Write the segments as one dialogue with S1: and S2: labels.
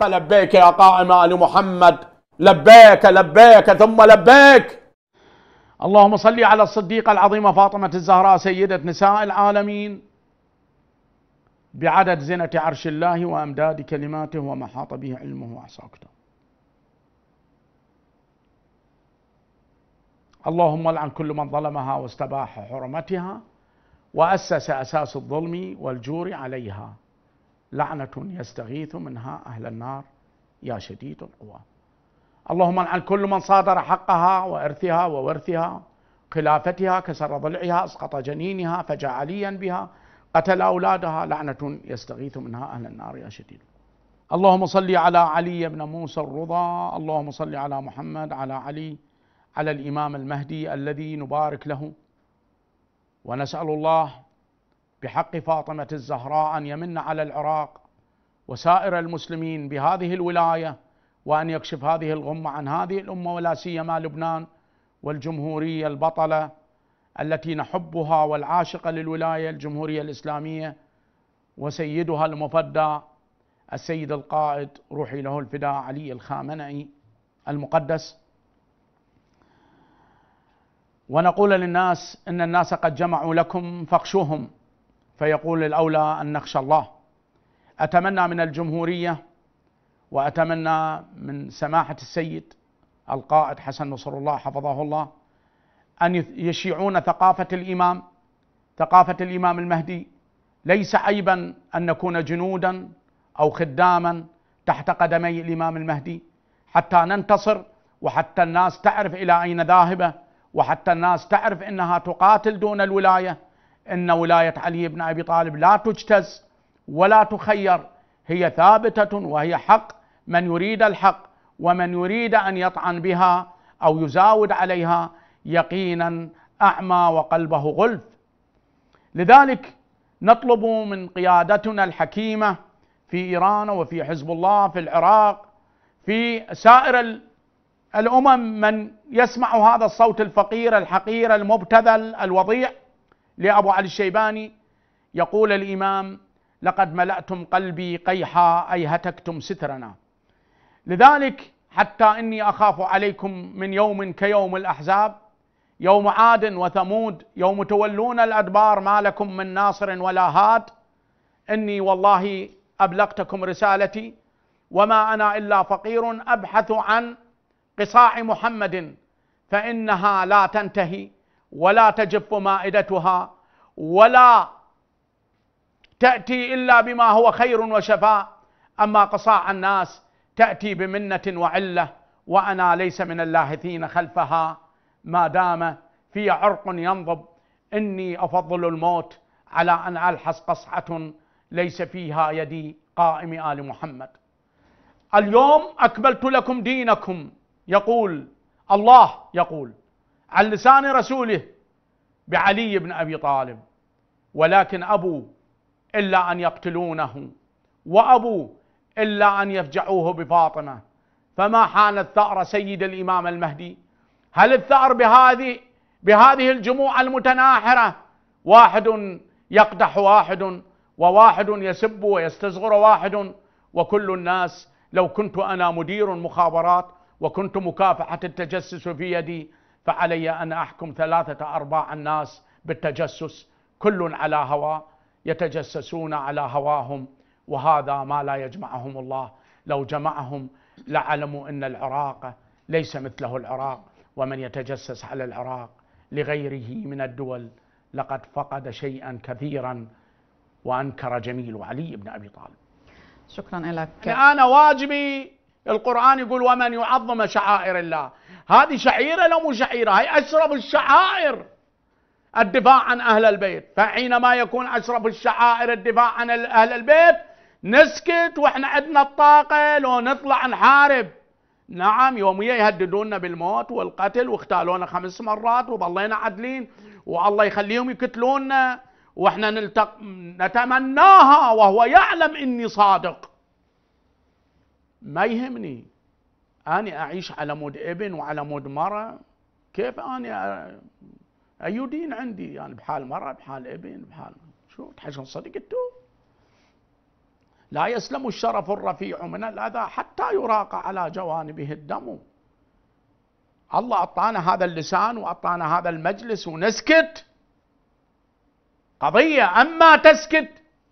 S1: فلبيك يا قائم آل محمد لبيك لبيك ثم لبيك اللهم صل على الصديقة العظيمة فاطمة الزهراء سيدة نساء العالمين بعدد زنة عرش الله وأمداد كلماته وما حاط به علمه وعساكته اللهم لعن كل من ظلمها واستباح حرمتها وأسس أساس الظلم والجور عليها لعنة يستغيث منها أهل النار يا شديد القوى اللهم عن كل من صادر حقها وإرثها وورثها خلافتها كسر ضلعها أسقط جنينها فجعليا بها قتل أولادها لعنة يستغيث منها أهل النار يا شديد اللهم صل على علي بن موسى الرضا اللهم صل على محمد على علي على الإمام المهدي الذي نبارك له ونسأل الله بحق فاطمه الزهراء ان يمن على العراق وسائر المسلمين بهذه الولايه وان يكشف هذه الغمه عن هذه الامه ولا سيما لبنان والجمهوريه البطله التي نحبها والعاشقه للولايه الجمهوريه الاسلاميه وسيدها المفدى السيد القائد روحي له الفداء علي الخامنئي المقدس ونقول للناس ان الناس قد جمعوا لكم فاخشوهم فيقول الاولى ان نخشى الله اتمنى من الجمهوريه واتمنى من سماحه السيد القائد حسن نصر الله حفظه الله ان يشيعون ثقافه الامام ثقافه الامام المهدي ليس عيبا ان نكون جنودا او خداما تحت قدمي الامام المهدي حتى ننتصر وحتى الناس تعرف الى اين ذاهبه وحتى الناس تعرف انها تقاتل دون الولايه ان ولايه علي بن ابي طالب لا تجتز ولا تخير هي ثابته وهي حق من يريد الحق ومن يريد ان يطعن بها او يزاود عليها يقينا اعمى وقلبه غلف لذلك نطلب من قيادتنا الحكيمه في ايران وفي حزب الله في العراق في سائر الامم من يسمع هذا الصوت الفقير الحقير المبتذل الوضيع لأبو علي الشيباني يقول الإمام لقد ملأتم قلبي قيحا أي هتكتم سترنا لذلك حتى إني أخاف عليكم من يوم كيوم الأحزاب يوم عاد وثمود يوم تولون الأدبار ما لكم من ناصر ولا هاد إني والله أبلغتكم رسالتي وما أنا إلا فقير أبحث عن قصاع محمد فإنها لا تنتهي ولا تجف مائدتها ولا تأتي إلا بما هو خير وشفاء أما قصاع الناس تأتي بمنة وعلة وأنا ليس من اللاهثين خلفها ما دام في عرق ينضب إني أفضل الموت على أن ألحس قصعة ليس فيها يدي قائم آل محمد اليوم أكملت لكم دينكم يقول الله يقول عن لسان رسوله بعلي بن ابي طالب ولكن ابوا الا ان يقتلونه وابوا الا ان يفجعوه بفاطمه فما حان الثار سيد الامام المهدي هل الثار بهذه بهذه الجموع المتناحره واحد يقدح واحد وواحد يسب ويستصغر واحد وكل الناس لو كنت انا مدير مخابرات وكنت مكافحه التجسس في يدي فعلي أن أحكم ثلاثة أرباع الناس بالتجسس كل على هواه يتجسسون على هواهم وهذا ما لا يجمعهم الله لو جمعهم لعلموا أن العراق ليس مثله العراق ومن يتجسس على العراق لغيره من الدول لقد فقد شيئا كثيرا وأنكر جميل علي بن أبي طالب شكرا لك يعني أنا واجبي القرآن يقول ومن يعظم شعائر الله هذه شعيرة لو مو شعيرة هي أشرف الشعائر الدفاع عن أهل البيت فحينما يكون أشرف الشعائر الدفاع عن أهل البيت نسكت وإحنا عندنا الطاقة لو نطلع نحارب نعم يوميا يهددونا بالموت والقتل واختالونا خمس مرات وظلينا عدلين والله يخليهم يقتلونا واحنا نلتق... نتمناها وهو يعلم اني صادق ما يهمني أنا أعيش على مود ابن وعلى مود مرة كيف أنا أي دين عندي يعني بحال مرة بحال ابن بحال شو تحشن صدق انتو لا يسلم الشرف الرفيع من الأذى حتى يراق على جوانبه الدم الله أعطانا هذا اللسان وأعطانا هذا المجلس ونسكت قضية أما تسكت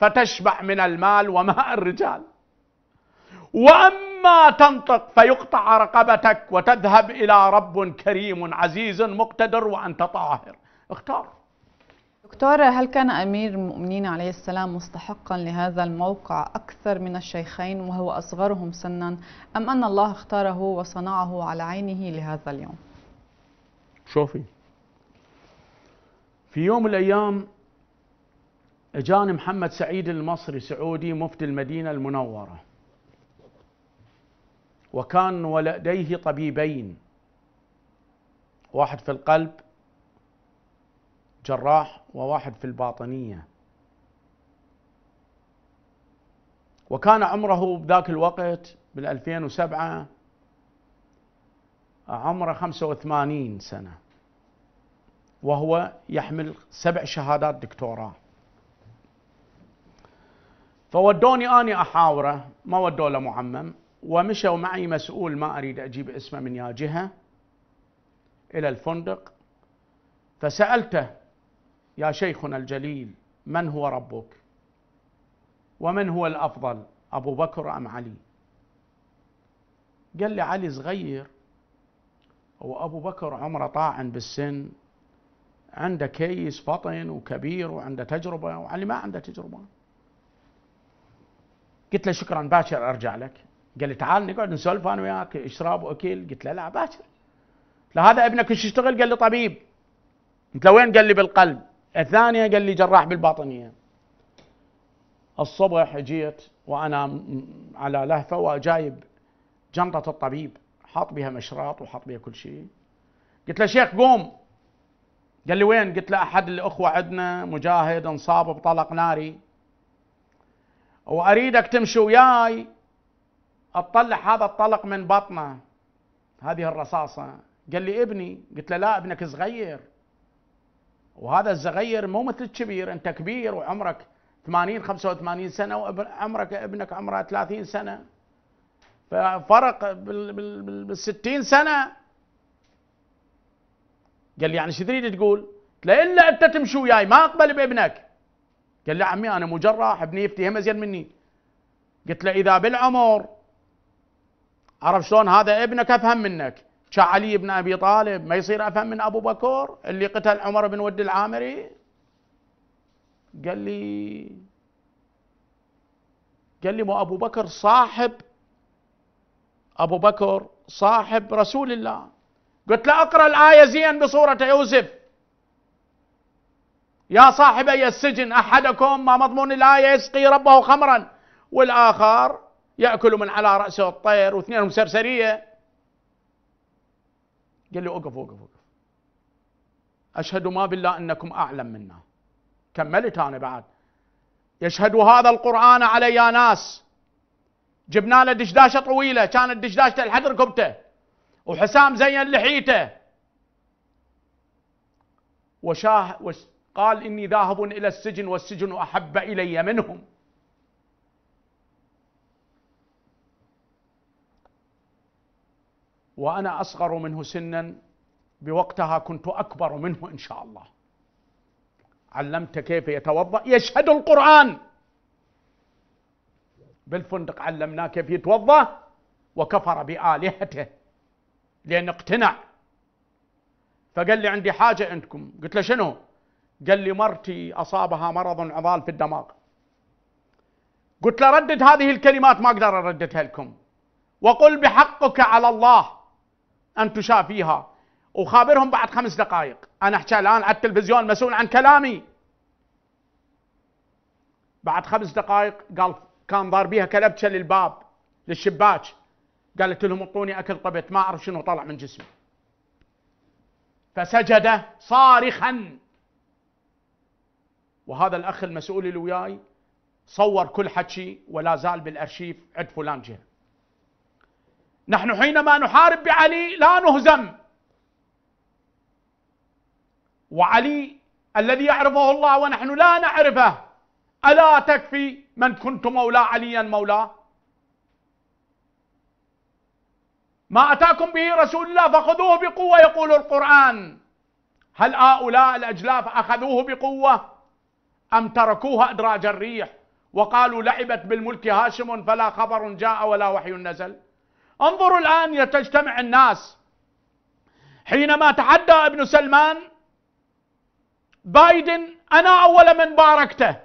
S1: فتشبع من المال وماء الرجال وأما تنطق فيقطع رقبتك وتذهب إلى رب كريم عزيز مقتدر وأنت طاهر اختار دكتور هل كان أمير المؤمنين عليه السلام مستحقا لهذا الموقع أكثر من الشيخين وهو أصغرهم سنا أم أن الله اختاره وصنعه على عينه لهذا اليوم شوفي في يوم من الأيام اجاني محمد سعيد المصري سعودي مفتي المدينة المنورة وكان ولديه طبيبين واحد في القلب جراح وواحد في الباطنيه وكان عمره بذاك الوقت بال 2007 عمره 85 سنه وهو يحمل سبع شهادات دكتوراه فودوني اني احاوره ما ودوا له معمم ومشوا معي مسؤول ما أريد أجيب اسمه من يا جهة إلى الفندق فسألته يا شيخنا الجليل من هو ربك ومن هو الأفضل أبو بكر أم علي قال لي علي صغير وأبو بكر عمره طاعن بالسن عنده كيس فطن وكبير وعنده تجربة وعلي ما عنده تجربة قلت له شكرا باكر أرجع لك قال لي تعال نقعد نسولف انا وياك اشرب واكل قلت له لا باكر لا هذا ابنك ايش يشتغل قال لي طبيب قلت له وين قال لي بالقلب الثانيه قال لي جراح بالباطنيه الصبح جيت وانا على لهفه وجايب جنطه الطبيب حاط بها مشراط وحاط بها كل شيء قلت له شيخ قوم قال لي وين قلت له احد الاخوه عندنا مجاهد انصاب بطلق ناري واريدك تمشي وياي اطلع هذا الطلق من بطنه هذه الرصاصه قال لي ابني قلت له لا ابنك صغير وهذا الصغير مو مثل الكبير انت كبير وعمرك 80 85 سنه وعمرك ابنك عمره 30 سنه ففرق بال 60 سنه قال لي يعني شو تريد تقول؟ قلت له الا انت تمشي وياي ما اقبل بابنك قال لي عمي انا مو جراح ابني يفتي زين مني قلت له اذا بالعمر عرف شلون هذا ابنك افهم منك علي بن ابي طالب ما يصير افهم من ابو بكر اللي قتل عمر بن ود العامري قال لي قال لي مو ابو بكر صاحب ابو بكر صاحب رسول الله قلت له اقرا الايه زين بصوره يوسف يا صاحبي السجن احدكم ما مضمون الايه يسقي ربه خمرا والاخر ياكل من على راسه الطير واثنينهم سرسريه قال له اوقف اوقف اوقف اشهد ما بالله انكم اعلم منا كملت انا بعد يشهد هذا القران علي يا ناس جبنا له دشداشه طويله كانت دشداشته لحد ركبته وحسام زين لحيته وشاه وقال اني ذاهب الى السجن والسجن احب الي منهم وأنا أصغر منه سنا بوقتها كنت أكبر منه إن شاء الله علمت كيف يتوضأ يشهد القرآن بالفندق علمناه كيف يتوضأ وكفر بآلهته لأن اقتنع فقال لي عندي حاجة عندكم قلت له شنو قال لي مرتي أصابها مرض عضال في الدماغ قلت له ردد هذه الكلمات ما أقدر أرددها لكم وقل بحقك على الله أن تشافيها وخابرهم بعد خمس دقائق أنا أحكي الآن على التلفزيون مسؤول عن كلامي بعد خمس دقائق قال كان ضاربيها كلبشه للباب للشباك قالت لهم اعطوني اكل طبت ما اعرف شنو طلع من جسمي فسجد صارخا وهذا الاخ المسؤول اللي وياي صور كل حكي ولا زال بالارشيف عند فلان جهه نحن حينما نحارب بعلي لا نهزم وعلي الذي يعرفه الله ونحن لا نعرفه ألا تكفي من كنت مولى عليا مولاه ما أتاكم به رسول الله فخذوه بقوة يقول القرآن هل هؤلاء الأجلاف أخذوه بقوة أم تركوه أدراج الريح وقالوا لعبت بالملك هاشم فلا خبر جاء ولا وحي نزل انظروا الآن تجتمع الناس حينما تحدى ابن سلمان بايدن أنا أول من باركته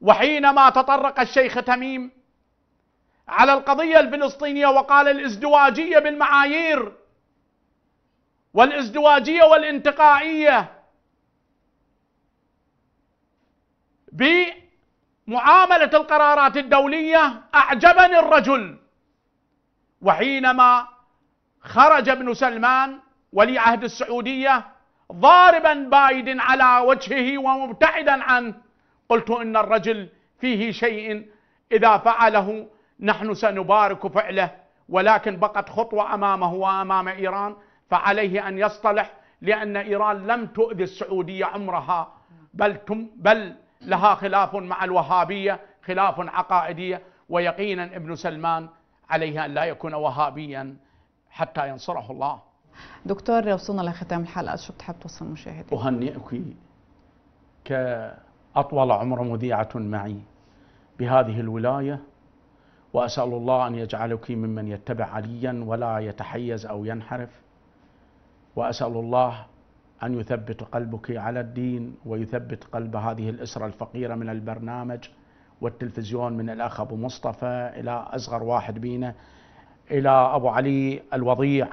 S1: وحينما تطرق الشيخ تميم على القضية الفلسطينية وقال الازدواجية بالمعايير والازدواجية والانتقائية بمعاملة القرارات الدولية أعجبني الرجل وحينما خرج ابن سلمان ولي عهد السعودية ضاربا بايدن على وجهه ومبتعدا عنه قلت إن الرجل فيه شيء إذا فعله نحن سنبارك فعله ولكن بقت خطوة أمامه وأمام إيران فعليه أن يصطلح لأن إيران لم تؤذي السعودية عمرها بل, تم بل لها خلاف مع الوهابية خلاف عقائدية ويقينا ابن سلمان عليه أن لا يكون وهابيا حتى ينصره الله دكتور وصلنا لختام الحلقة شو بتحب توصل مشاهدي أهنئك كأطول عمر مذيعة معي بهذه الولاية وأسأل الله أن يجعلك ممن يتبع عليا ولا يتحيز أو ينحرف وأسأل الله أن يثبت قلبك على الدين ويثبت قلب هذه الأسرة الفقيرة من البرنامج والتلفزيون من الأخ أبو مصطفى إلى أصغر واحد بينا إلى أبو علي الوضيع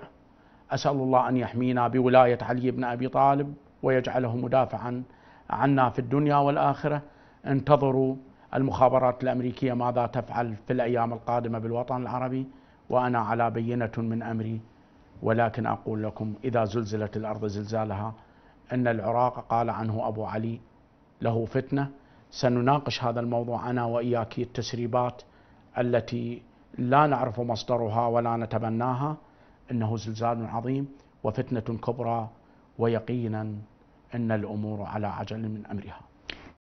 S1: أسأل الله أن يحمينا بولاية علي بن أبي طالب ويجعله مدافعا عنا في الدنيا والآخرة انتظروا المخابرات الأمريكية ماذا تفعل في الأيام القادمة بالوطن العربي وأنا على بينة من أمري ولكن أقول لكم إذا زلزلت الأرض زلزالها أن العراق قال عنه أبو علي له فتنة سنناقش هذا الموضوع انا واياك التسريبات التي لا نعرف مصدرها ولا نتبناها انه زلزال عظيم وفتنه كبرى ويقينا ان الامور على عجل من امرها